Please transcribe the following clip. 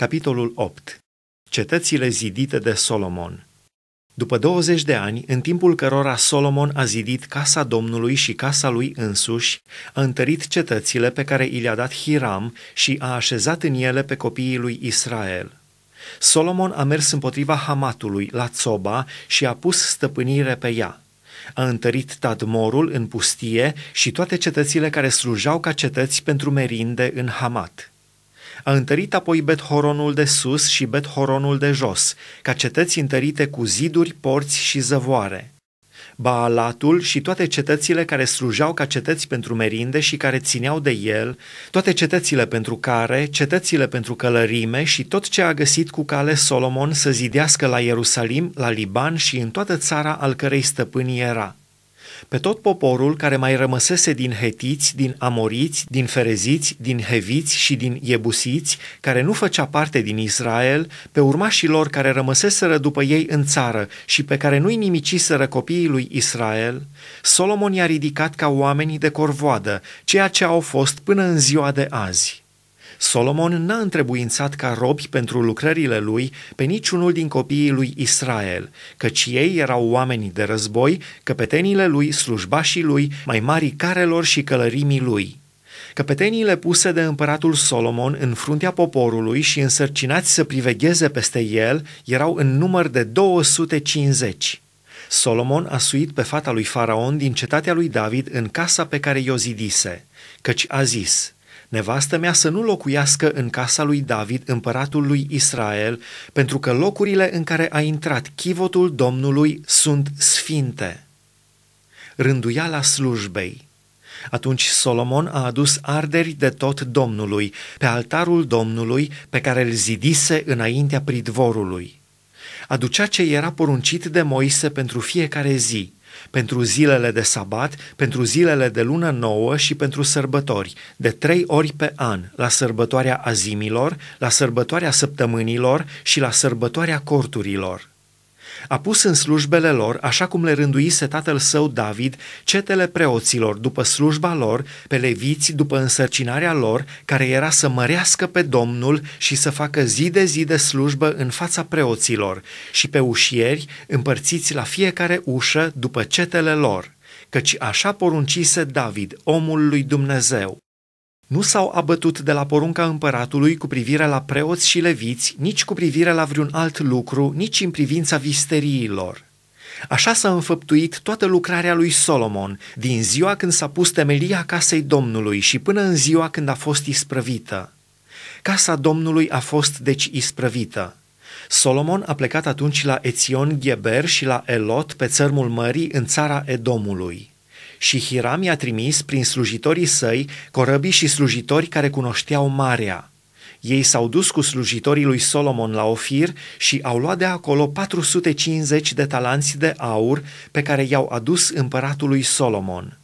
Capitolul 8. Cetățile zidite de Solomon. După 20 de ani, în timpul cărora Solomon a zidit casa Domnului și casa lui însuși, a întărit cetățile pe care i le-a dat Hiram și a așezat în ele pe copiii lui Israel. Solomon a mers împotriva Hamatului la Tsoba și a pus stăpânire pe ea. A întărit Tadmorul în pustie și toate cetățile care slujau ca cetăți pentru merinde în Hamat. A întărit apoi Bethoronul de sus și Bethoronul de jos, ca cetăți întărite cu ziduri, porți și zăvoare. Baalatul și toate cetățile care slujeau ca cetăți pentru merinde și care țineau de el, toate cetățile pentru care, cetățile pentru călărime și tot ce a găsit cu cale Solomon să zidească la Ierusalim, la Liban și în toată țara al cărei stăpânii era pe tot poporul care mai rămăsese din hetiți, din amoriți, din fereziți, din heviți și din iebusiți, care nu făcea parte din Israel, pe lor care rămăseseră după ei în țară și pe care nu-i nimiciseră copiii lui Israel, Solomon i-a ridicat ca oamenii de corvoadă, ceea ce au fost până în ziua de azi. Solomon n-a întrebuințat ca robi pentru lucrările lui pe niciunul din copiii lui Israel, căci ei erau oamenii de război, căpetenile lui, slujbașii lui, mai mari carelor și călărimii lui. Căpeteniile puse de împăratul Solomon în fruntea poporului și însărcinați să privegheze peste el erau în număr de 250. Solomon a suit pe fata lui Faraon din cetatea lui David în casa pe care i-o zidise, căci a zis – nevastă mea să nu locuiască în casa lui David, împăratul lui Israel, pentru că locurile în care a intrat chivotul Domnului sunt sfinte. Rânduia la slujbei atunci Solomon a adus arderi de tot Domnului, pe altarul Domnului pe care îl zidise înaintea pridvorului. Aducea ce era poruncit de Moise pentru fiecare zi – pentru zilele de sabat, pentru zilele de lună nouă și pentru sărbători, de trei ori pe an, la sărbătoarea azimilor, la sărbătoarea săptămânilor și la sărbătoarea corturilor a pus în slujbele lor, așa cum le rânduise tatăl său David, cetele preoților după slujba lor, pe leviți după însărcinarea lor, care era să mărească pe Domnul și să facă zi de zi de slujbă în fața preoților și pe ușieri împărțiți la fiecare ușă după cetele lor, căci așa poruncise David, omul lui Dumnezeu nu s-au abătut de la porunca împăratului cu privire la preoți și leviți, nici cu privire la vreun alt lucru, nici în privința visteriilor. Așa s-a înfăptuit toată lucrarea lui Solomon, din ziua când s-a pus temelia casei Domnului și până în ziua când a fost isprăvită. Casa Domnului a fost deci isprăvită. Solomon a plecat atunci la Ețion Gheber și la Elot pe țărmul mării în țara Edomului și Hiram i-a trimis prin slujitorii săi corăbii și slujitori care cunoșteau marea. Ei s-au dus cu slujitorii lui Solomon la Ofir și au luat de acolo 450 de talanți de aur pe care i-au adus împăratului Solomon.